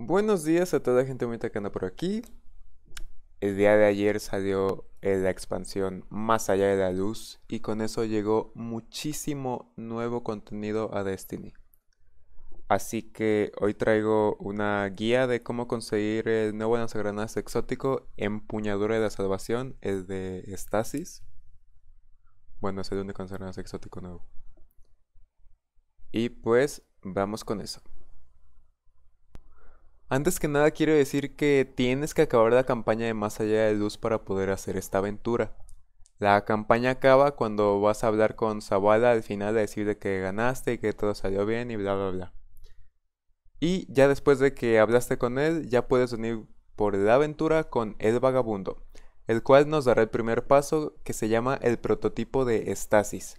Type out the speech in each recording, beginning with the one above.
Buenos días a toda la gente muy que por aquí. El día de ayer salió eh, la expansión Más allá de la luz y con eso llegó muchísimo nuevo contenido a Destiny. Así que hoy traigo una guía de cómo conseguir el nuevo lanzagranadas exótico Empuñadura de la Salvación, el de Stasis. Bueno, es el único lanzagranadas exótico nuevo. Y pues vamos con eso. Antes que nada quiero decir que tienes que acabar la campaña de Más allá de Luz para poder hacer esta aventura. La campaña acaba cuando vas a hablar con Zavala al final a decirle que ganaste y que todo salió bien y bla bla bla. Y ya después de que hablaste con él, ya puedes venir por la aventura con El Vagabundo, el cual nos dará el primer paso que se llama el prototipo de Estasis.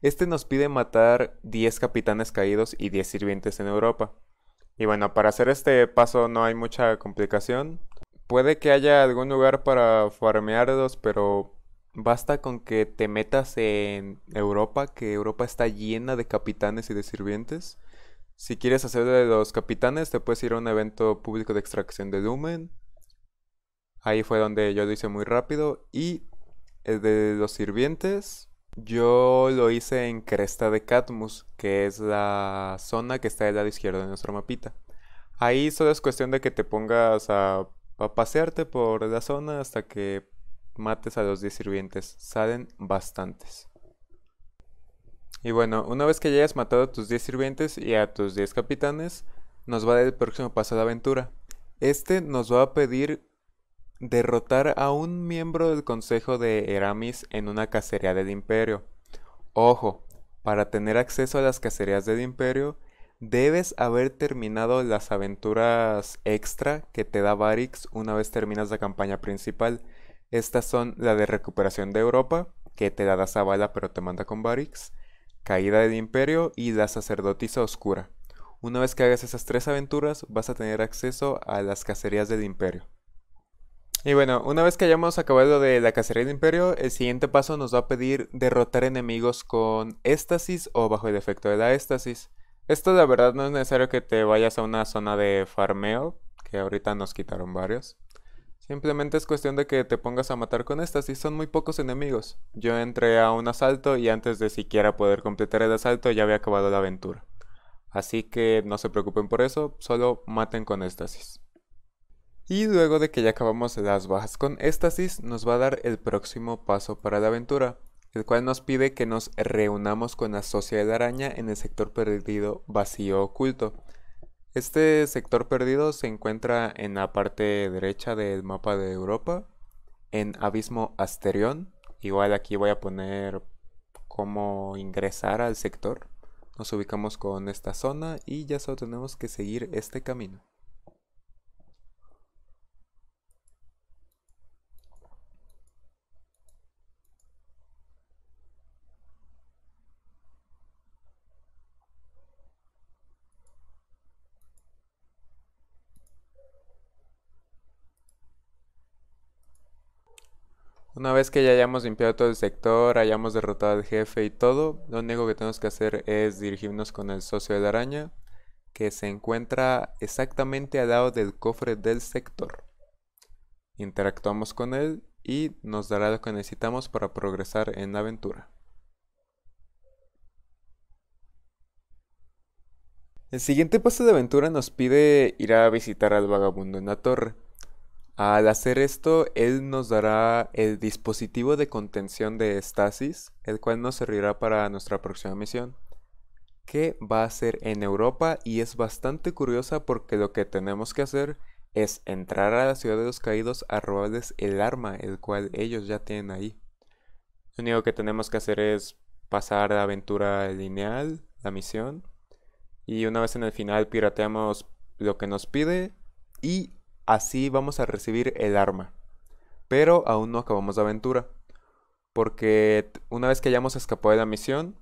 Este nos pide matar 10 capitanes caídos y 10 sirvientes en Europa. Y bueno, para hacer este paso no hay mucha complicación. Puede que haya algún lugar para farmearlos, pero basta con que te metas en Europa, que Europa está llena de capitanes y de sirvientes. Si quieres hacer de los capitanes, te puedes ir a un evento público de extracción de Dumen. Ahí fue donde yo lo hice muy rápido. Y el eh, de los sirvientes, yo lo hice en Cresta de Catmus, que es la zona que está del lado izquierdo de nuestro mapita. Ahí solo es cuestión de que te pongas a, pasearte por la zona hasta que mates a los 10 sirvientes. Salen bastantes. Y bueno, una vez que hayas matado a tus 10 sirvientes y a tus 10 capitanes, nos va a dar el próximo paso de aventura. Este nos va a pedir derrotar a un miembro del consejo de Eramis en una cacería del imperio. Ojo, para tener acceso a las cacerías del imperio, debes haber terminado las aventuras extra que te da Varix una vez terminas la campaña principal. Estas son la de recuperación de Europa, que te la da bala pero te manda con Varix, caída del imperio y la sacerdotisa oscura. Una vez que hagas esas tres aventuras, vas a tener acceso a las cacerías del imperio. Y bueno, una vez que hayamos acabado de la cacería del imperio, el siguiente paso nos va a pedir derrotar enemigos con éstasis o bajo el efecto de la éstasis. Esto la verdad no es necesario que te vayas a una zona de farmeo, que ahorita nos quitaron varios. Simplemente es cuestión de que te pongas a matar con éstasis, son muy pocos enemigos. Yo entré a un asalto y antes de siquiera poder completar el asalto ya había acabado la aventura. Así que no se preocupen por eso, solo maten con éstasis. Y luego de que ya acabamos las bajas con Éstasis, nos va a dar el próximo paso para la aventura, el cual nos pide que nos reunamos con la sociedad araña en el sector perdido vacío oculto. Este sector perdido se encuentra en la parte derecha del mapa de Europa, en Abismo Asterión. Igual aquí voy a poner cómo ingresar al sector. Nos ubicamos con esta zona y ya solo tenemos que seguir este camino. Una vez que ya hayamos limpiado todo el sector, hayamos derrotado al jefe y todo, lo único que tenemos que hacer es dirigirnos con el socio de la araña, que se encuentra exactamente al lado del cofre del sector. Interactuamos con él y nos dará lo que necesitamos para progresar en la aventura. El siguiente paso de aventura nos pide ir a visitar al vagabundo en la torre. Al hacer esto, él nos dará el dispositivo de contención de Stasis, el cual nos servirá para nuestra próxima misión, que va a ser en Europa y es bastante curiosa porque lo que tenemos que hacer es entrar a la ciudad de los caídos a robarles el arma, el cual ellos ya tienen ahí. Lo único que tenemos que hacer es pasar la aventura lineal, la misión, y una vez en el final pirateamos lo que nos pide y Así vamos a recibir el arma. Pero aún no acabamos la aventura. Porque una vez que hayamos escapado de la misión,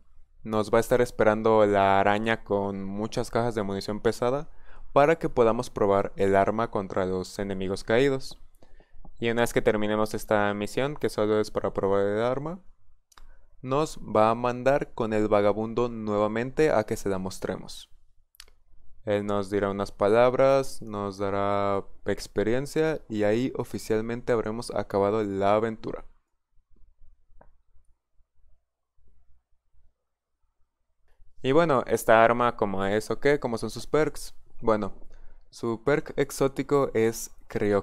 nos va a estar esperando la araña con muchas cajas de munición pesada para que podamos probar el arma contra los enemigos caídos. Y una vez que terminemos esta misión, que solo es para probar el arma, nos va a mandar con el vagabundo nuevamente a que se la mostremos. Él nos dirá unas palabras, nos dará experiencia y ahí oficialmente habremos acabado la aventura. Y bueno, esta arma como es o qué, como son sus perks. Bueno, su perk exótico es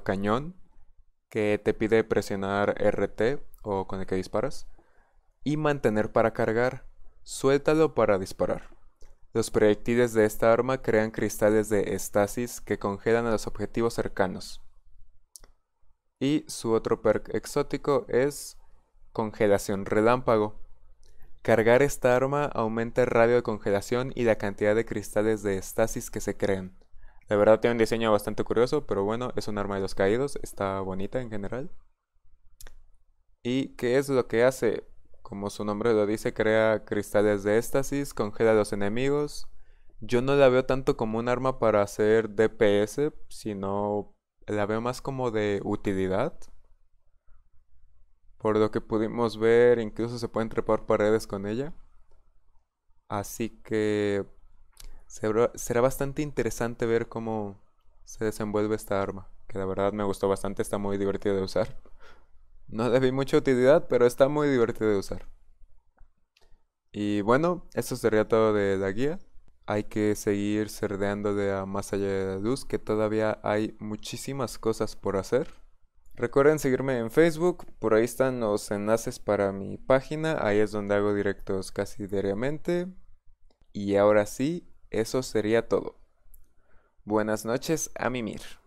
cañón que te pide presionar RT o con el que disparas y mantener para cargar. Suéltalo para disparar. Los proyectiles de esta arma crean cristales de estasis que congelan a los objetivos cercanos. Y su otro perk exótico es congelación relámpago. Cargar esta arma aumenta el radio de congelación y la cantidad de cristales de estasis que se crean. La verdad tiene un diseño bastante curioso, pero bueno, es un arma de los caídos, está bonita en general. ¿Y qué es lo que hace? como su nombre lo dice, crea cristales de éstasis, congela a los enemigos. Yo no la veo tanto como un arma para hacer DPS, sino la veo más como de utilidad. Por lo que pudimos ver, incluso se pueden trepar paredes con ella. Así que será bastante interesante ver cómo se desenvuelve esta arma, que la verdad me gustó bastante, está muy divertido de usar. No le vi mucha utilidad, pero está muy divertido de usar. Y bueno, eso sería todo de la guía. Hay que seguir cerdeando de más allá de la luz, que todavía hay muchísimas cosas por hacer. Recuerden seguirme en Facebook, por ahí están los enlaces para mi página, ahí es donde hago directos casi diariamente. Y ahora sí, eso sería todo. Buenas noches a mimir.